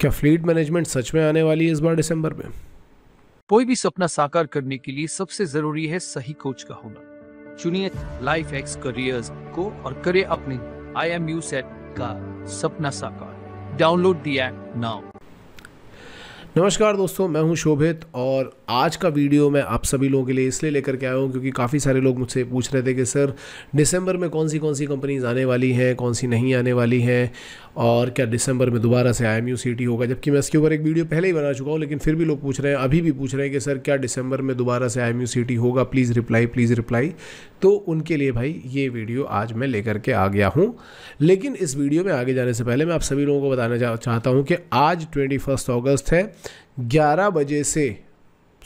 क्या fleet management सच में आने वाली है इस बार दिसंबर में कोई भी सपना साकार करने के लिए सबसे जरूरी है सही कोच का होना चुनिए लाइफ एक्स करियर्स को और करे अपने आई एम यू सेट का सपना साकार डाउनलोड दी एप नाउ नमस्कार दोस्तों मैं हूं शोभित और आज का वीडियो मैं आप सभी लोगों के लिए इसलिए लेकर के आया हूँ क्योंकि काफ़ी सारे लोग मुझसे पूछ रहे थे कि सर दिसंबर में कौन सी कौन सी कंपनीज आने वाली हैं कौन सी नहीं आने वाली हैं और क्या दिसंबर में दोबारा से I M U C T होगा जबकि मैं इसके ऊपर एक वीडियो पहले ही बना चुका हूँ लेकिन फिर भी लोग पूछ रहे हैं अभी भी पूछ रहे हैं कि सर क्या दिसंबर में दोबारा से I M U C T होगा प्लीज़ रिप्लाई प्लीज़ रिप्लाई तो उनके लिए भाई ये वीडियो आज मैं लेकर के आ गया हूँ लेकिन इस वीडियो में आगे जाने से पहले मैं आप सभी लोगों को बताना चाहता हूँ कि आज ट्वेंटी फर्स्ट अगस्त है ग्यारह बजे से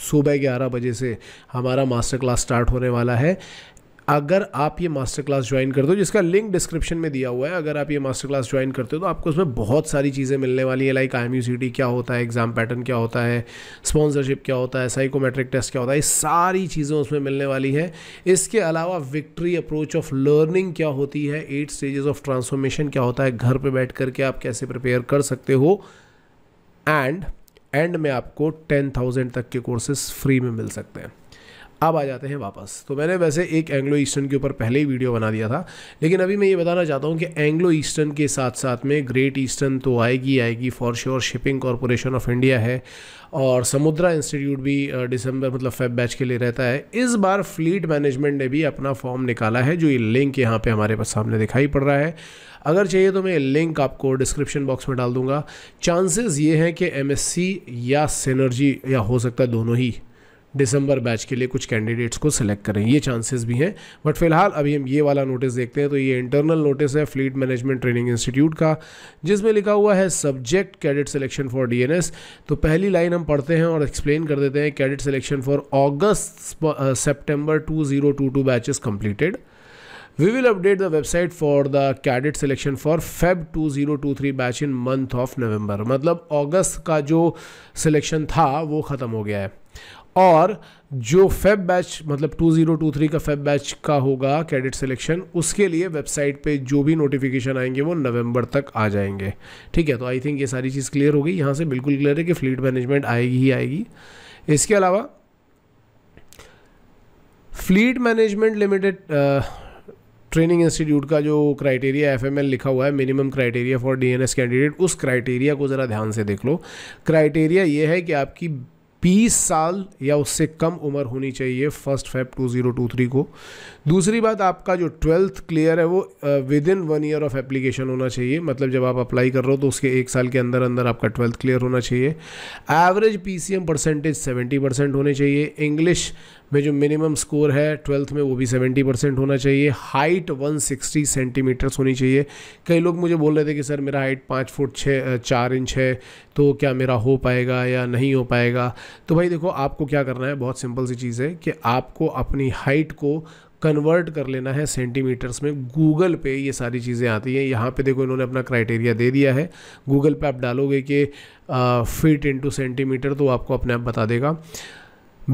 सुबह ग्यारह बजे से हमारा मास्टर क्लास स्टार्ट होने वाला है अगर आप ये मास्टर क्लास ज्वाइन कर दो जिसका लिंक डिस्क्रिप्शन में दिया हुआ है अगर आप ये मास्टर क्लास ज्वाइन करते हो तो आपको उसमें बहुत सारी चीज़ें मिलने वाली है लाइक आई क्या होता है एग्ज़ाम पैटर्न क्या होता है स्पॉन्सरशिप क्या होता है साइकोमेट्रिक टेस्ट क्या होता है ये सारी चीज़ें उसमें मिलने वाली है इसके अलावा विक्ट्री अप्रोच ऑफ लर्निंग क्या होती है एट स्टेजेस ऑफ ट्रांसफॉर्मेशन क्या होता है घर पर बैठ करके आप कैसे प्रिपेयर कर सकते हो एंड एंड में आपको टेन थाउजेंड तक के कोर्सेज फ्री में मिल सकते हैं अब आ जाते हैं वापस तो मैंने वैसे एक एंग्लो ईस्टर्न के ऊपर पहले ही वीडियो बना दिया था लेकिन अभी मैं ये बताना चाहता हूँ कि एंग्लो ईस्टर्न के साथ साथ में ग्रेट ईस्टर्न तो आएगी आएगी for sure shipping corporation of India है और समुद्रा इंस्टीट्यूट भी दिसंबर मतलब फेब बैच के लिए रहता है इस बार फ्लीट मैनेजमेंट ने भी अपना फॉर्म निकाला है जो ये लिंक यहाँ पे हमारे पास सामने दिखाई पड़ रहा है अगर चाहिए तो मैं लिंक आपको डिस्क्रिप्शन बॉक्स में डाल दूंगा चांसेस ये हैं कि एमएससी या सिनर्जी या हो सकता है दोनों ही दिसंबर बैच के लिए कुछ कैंडिडेट्स को सिलेक्ट करें ये चांसेस भी हैं बट फिलहाल अभी हम ये वाला नोटिस देखते हैं तो ये इंटरनल नोटिस है फ्लीट मैनेजमेंट ट्रेनिंग इंस्टीट्यूट का जिसमें लिखा हुआ है subject cadet selection for DNS तो पहली लाइन हम पढ़ते हैं और एक्सप्लेन कर देते हैं cadet selection for August September two zero two two batch completed We will update the website for the cadet selection for Feb 2023 batch in month of November मतलब अगस्त का जो सिलेक्शन था वो ख़त्म हो गया है और जो फेब बैच मतलब 2023 का फेब बैच का होगा कैडेट सिलेक्शन उसके लिए वेबसाइट पे जो भी नोटिफिकेशन आएंगे वो नवंबर तक आ जाएंगे ठीक है तो आई थिंक ये सारी चीज़ क्लियर हो गई यहाँ से बिल्कुल क्लियर है कि फ्लीट मैनेजमेंट आएगी ही आएगी इसके अलावा fleet management limited training institute का जो क्राइटेरिया एफ लिखा हुआ है minimum criteria for the candidate उस क्राइटेरिया को ज़रा ध्यान से देख लो क्राइटेरिया ये है कि आपकी 20 साल या उससे कम उम्र होनी चाहिए फर्स्ट फेब 2023 को दूसरी बात आपका जो ट्वेल्थ क्लियर है वो within one year of application होना चाहिए मतलब जब आप अप्लाई कर रहे हो तो उसके एक साल के अंदर अंदर आपका ट्वेल्थ क्लियर होना चाहिए एवरेज पीसीएम परसेंटेज 70 परसेंट होने चाहिए इंग्लिश में जो मिनिमम स्कोर है ट्वेल्थ में वो भी सेवेंटी परसेंट होना चाहिए हाइट वन सिक्सटी सेंटीमीटर्स होनी चाहिए कई लोग मुझे बोल रहे थे कि सर मेरा हाइट पाँच फुट छः चार इंच है तो क्या मेरा हो पाएगा या नहीं हो पाएगा तो भाई देखो आपको क्या करना है बहुत सिंपल सी चीज़ है कि आपको अपनी हाइट को कन्वर्ट कर लेना है सेंटीमीटर्स में गूगल पे ये सारी चीज़ें आती हैं यहाँ पे देखो इन्होंने अपना क्राइटेरिया दे दिया है गूगल पे आप डालोगे कि फिट इनटू सेंटीमीटर तो आपको अपने आप बता देगा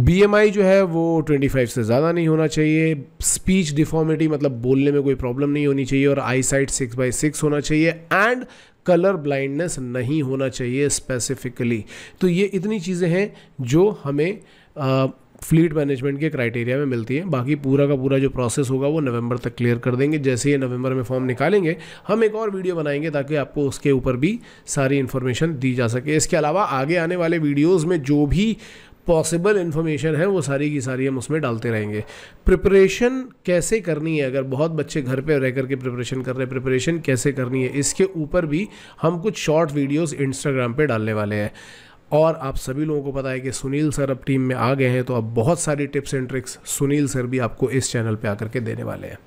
बीएमआई जो है वो 25 से ज़्यादा नहीं होना चाहिए स्पीच डिफॉर्मिटी मतलब बोलने में कोई प्रॉब्लम नहीं होनी चाहिए और eyesight six by six होना चाहिए एंड कलर ब्लाइंडनेस नहीं होना चाहिए स्पेसिफिकली तो ये इतनी चीज़ें हैं जो हमें फ्लीट मैनेजमेंट के क्राइटेरिया में मिलती हैं बाकी पूरा का पूरा जो प्रोसेस होगा वो नवंबर तक क्लियर कर देंगे जैसे ही नवंबर में फॉर्म निकालेंगे हम एक और वीडियो बनाएंगे ताकि आपको उसके ऊपर भी सारी इन्फॉर्मेशन दी जा सके इसके अलावा आगे आने वाले वीडियोज़ में जो भी पॉसिबल इन्फॉर्मेशन है वो सारी की सारी हम उसमें डालते रहेंगे प्रिपरेशन कैसे करनी है अगर बहुत बच्चे घर पे रह करके प्रिपरेशन कर रहे हैं प्रिपरेशन कैसे करनी है इसके ऊपर भी हम कुछ शॉर्ट वीडियोस इंस्टाग्राम पे डालने वाले हैं और आप सभी लोगों को पता है कि सुनील सर अब टीम में आ गए हैं तो अब बहुत सारी tips and tricks Sunil sir भी आपको इस चैनल पे आकर के देने वाले हैं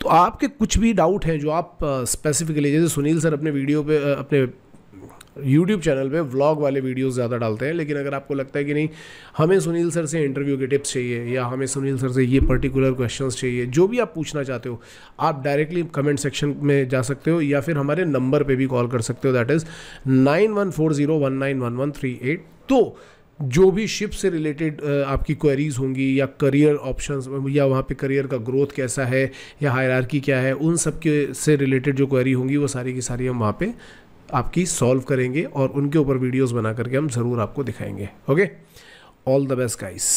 तो आपके कुछ भी डाउट हैं जो आप स्पेसिफिकली जैसे सुनील सर अपने वीडियो पे अपने यूट्यूब चैनल पे व्लॉग वाले वीडियोस ज़्यादा डालते हैं लेकिन अगर आपको लगता है कि नहीं हमें सुनील सर से इंटरव्यू के टिप्स चाहिए या हमें सुनील सर से ये पर्टिकुलर क्वेश्चन चाहिए जो भी आप पूछना चाहते हो आप डायरेक्टली कमेंट सेक्शन में जा सकते हो या फिर हमारे नंबर पर भी कॉल कर सकते हो दैट इज़ नाइन तो जो भी शिप से रिलेटेड आपकी क्वेरीज होंगी या करियर ऑप्शंस या वहाँ पे करियर का ग्रोथ कैसा है या हायरार्की क्या है उन सब के से रिलेटेड जो क्वेरी होंगी वो सारी की सारी हम वहाँ पे आपकी सॉल्व करेंगे और उनके ऊपर वीडियोस बना करके हम ज़रूर आपको दिखाएंगे okay all the best guys